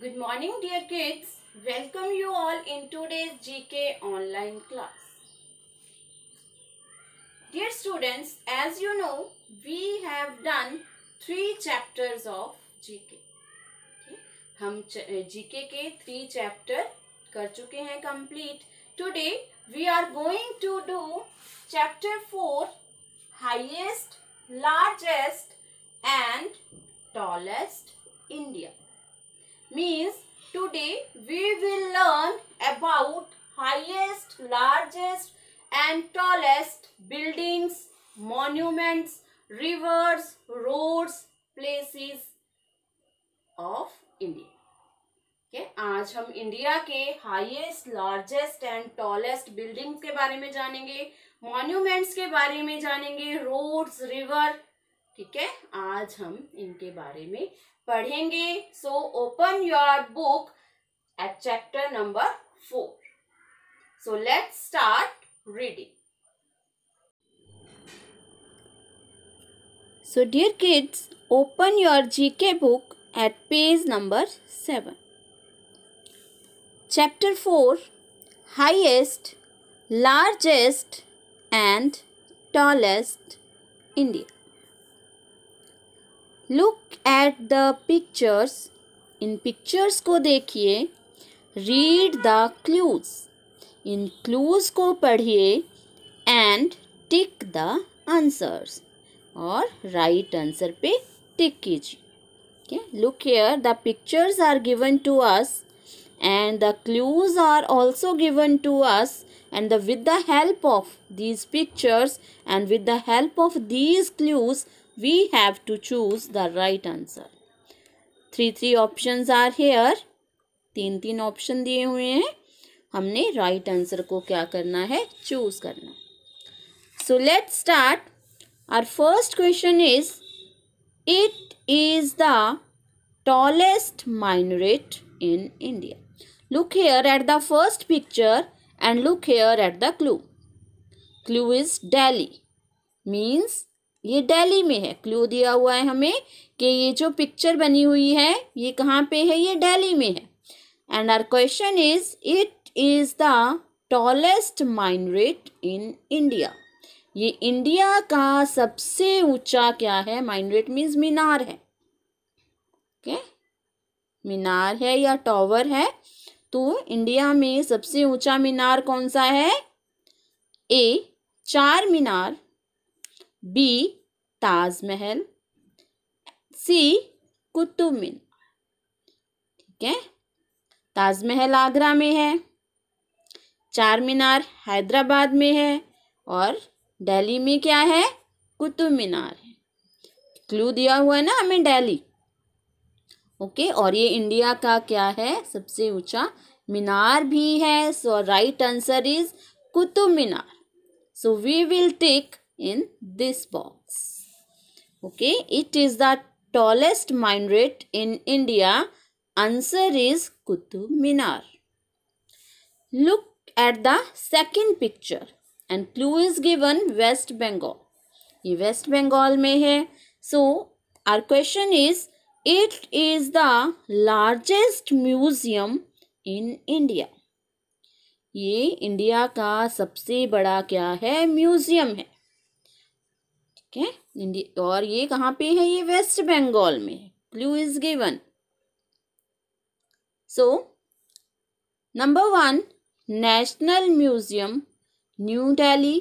Good morning dear kids. Welcome you all in today's GK online class. Dear students, as you know, we have done three chapters of GK. Okay? हम GK के three chapter कर चुके हैं complete. Today we are going to do chapter 4 highest, largest and tallest India. means today we will learn about highest, largest and tallest buildings, monuments, rivers, roads, places of India. Okay, aaj hum india ke highest largest and tallest buildings ke bare mein janenge monuments ke bare mein janenge roads river ठीक है आज हम इनके बारे में पढ़ेंगे so open your book at chapter number four so let start reading so dear kids open your GK book at page number seven chapter four highest largest and tallest India look at the pictures इन pictures को देखिए read the clues इन clues को पढ़िए and tick the answers और right right answer पे टिक कीजिए okay look here the pictures are given to us and the clues are also given to us and the with the help of these pictures and with the help of these clues we have to choose the right answer. Three three options are here. तीन तीन option दिए हुए हैं हमने right answer को क्या करना है चूज करना So let's start. Our first question is. It is the tallest minaret in India. Look here at the first picture and look here at the clue. Clue is Delhi means ये दिल्ली में है clue दिया हुआ है हमें कि ये जो पिक्चर बनी हुई है ये कहाँ पे है ये दिल्ली में है and our question is it is the tallest minaret in India ये इंडिया का सबसे ऊंचा क्या है माइनरेट मीन्स मीनार है ओके okay? मीनार है या टॉवर है तो इंडिया में सबसे ऊंचा मीनार कौन सा है A Char Minar B Taj Mahal C Qutub Minar ठीक है ताजमहल आगरा में है चार मीनार हैदराबाद में है और दिल्ली में क्या है कुतुब मीनार है क्लू दिया हुआ है ना हमें दिल्ली ओके और ये इंडिया का क्या है सबसे ऊंचा मीनार भी है so right answer is Qutub Minar so we will take in this box. Okay, it is the tallest minaret in India. Answer is Qutub Minar. Look at the second picture and clue is given West Bengal. ye west bengal mein hai so our question is it is the largest museum in india ये India का सबसे बड़ा क्या है museum है ठीक है India और ये कहाँ पे है ये वेस्ट बंगाल में clue is given so number one National Museum New Delhi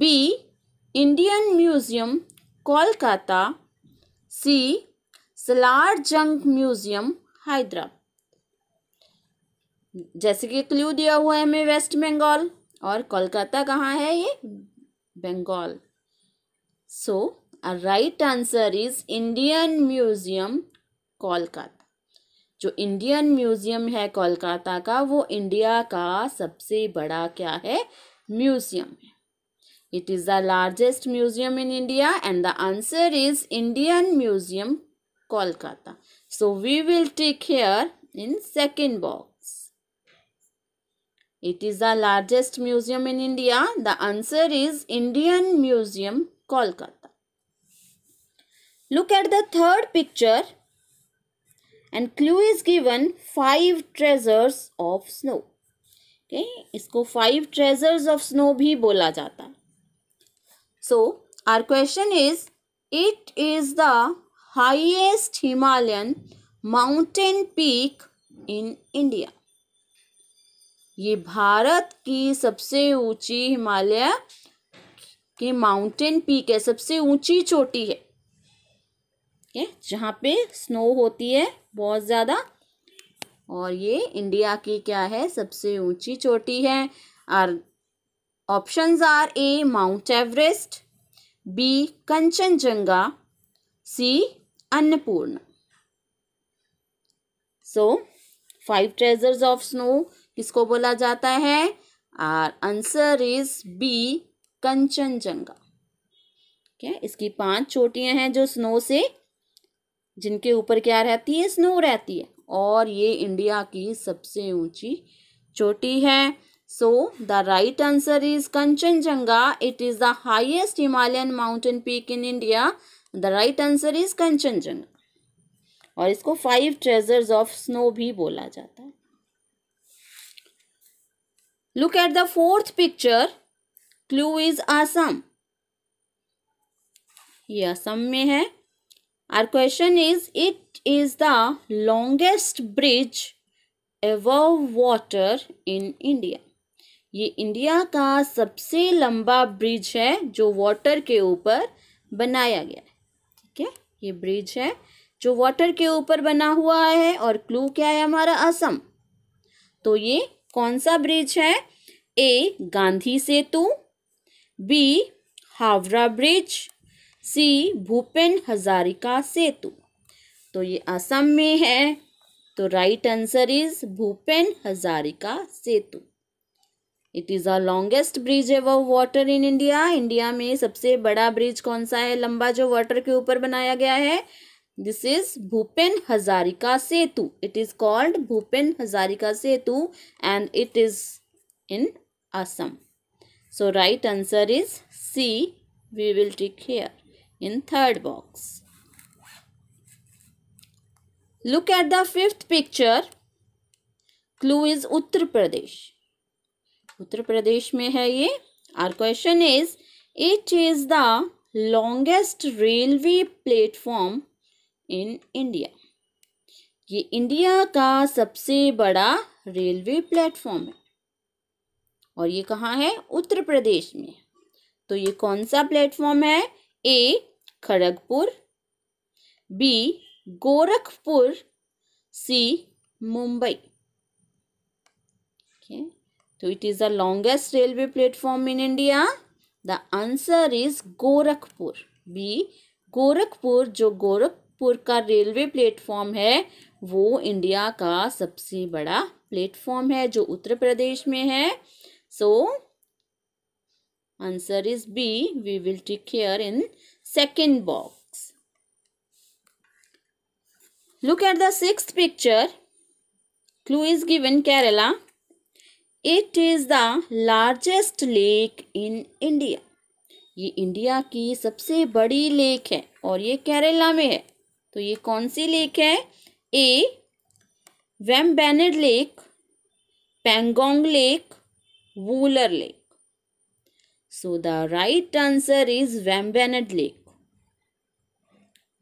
B Indian Museum Kolkata C Salar Jung Museum Hyderabad जैसे कि क्लू दिया हुआ है हमें वेस्ट बंगाल और कोलकाता कहाँ है ये Bengal So, our right answer is Indian Museum, Kolkata. जो इंडियन म्यूजियम है कोलकाता का वो इंडिया का सबसे बड़ा क्या है म्यूजियम है It is the largest museum in India and the answer is Indian Museum, Kolkata. So we will take here in second box. It is the largest museum in India. The answer is Indian Museum, Kolkata look at the third picture and clue is given five treasures of snow इसको five treasures of snow भी बोला जाता so our question is it is the highest Himalayan mountain peak in India ये भारत की सबसे ऊंची हिमालय कि mountain peak है सबसे ऊंची चोटी है ठीक है जहाँ पे स्नो होती है बहुत ज़्यादा और ये इंडिया की क्या है सबसे ऊंची चोटी है और options are A Mount Everest B Kanchenjunga C Annapurna so five treasures of snow किसको बोला जाता है our answer is B Kanchenjunga क्या इसकी पांच चोटियां हैं जो स्नो से जिनके ऊपर क्या रहती है स्नो रहती है और ये इंडिया की सबसे ऊंची चोटी है so the right answer is Kanchenjunga it is the highest Himalayan mountain peak in India the right answer is Kanchenjunga और इसको फाइव ट्रेजर्स ऑफ स्नो भी बोला जाता है look at the fourth picture clue is Assam ये असम में है our question is it is the longest bridge over water in India ये इंडिया का सबसे लंबा ब्रिज है जो वाटर के ऊपर बनाया गया है ठीक है ये ब्रिज है जो वाटर के ऊपर बना हुआ है और क्लू क्या है हमारा असम तो ये कौन सा ब्रिज है A Gandhi Setu B Howrah bridge C Bhupen Hazarika Setu तो ये असम में है तो right answer is Bhupen Hazarika Setu it is a longest bridge over water in India India में सबसे बड़ा ब्रिज कौन सा है लंबा जो वाटर के ऊपर बनाया गया है this is Bhupen Hazarika Setu it is called Bhupen Hazarika Setu and it is in Assam So right answer is C. We will tick here in third box. Look at the fifth picture. Clue is Uttar Pradesh. Uttar Pradesh में hai ye Our question is it is the longest railway platform in India. ये India का सबसे बड़ा railway platform है और ये कहाँ है उत्तर प्रदेश में तो ये कौन सा प्लेटफॉर्म है A Kharagpur B Gorakhpur C Mumbai okay तो it is the longest railway platform in India the answer is Gorakhpur B Gorakhpur जो गोरखपुर का रेलवे प्लेटफॉर्म है वो इंडिया का सबसे बड़ा प्लेटफॉर्म है जो उत्तर प्रदेश में है So, answer is B. We will take here in second box. Look at the sixth picture. Clue is given Kerala. It is the largest lake in India. ये इंडिया की सबसे बड़ी लेक है और ये केरला में है तो ये कौन सी लेक है A Vembanad lake Pangong lake Wooler Lake. So the right answer is Wembenet Lake.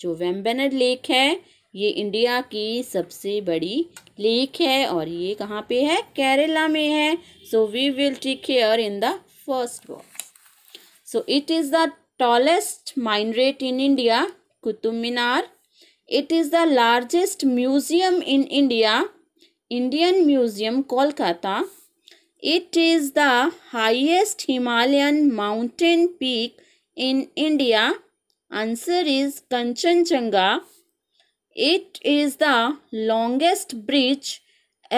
जो वेम्बेनेट लेक है ये इंडिया की सबसे बड़ी लेक है और ये कहाँ पे है केरला में है so we will take care in the first box so it is the tallest minaret in India, Qutub Minar. It is the largest museum in India, Indian Museum, Kolkata. It is the highest Himalayan mountain peak in India. Answer is Kanchenjunga. It is the longest bridge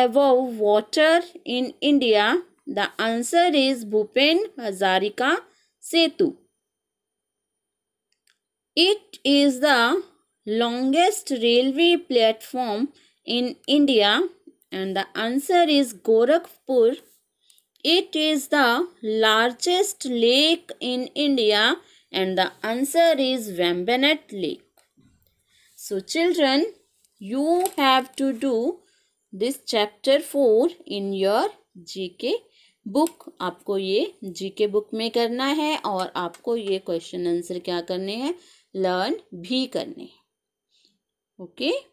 above water in India. The answer is Bhupen Hazarika Setu. It is the longest railway platform in India and the answer is Gorakhpur It is the largest lake in India and the answer is Vembanet Lake. So children, you have to do this chapter 4 in your GK book आपको ये GK book में करना है और आपको ये question answer क्या करने हैं लर्न भी करने हैं ओके okay?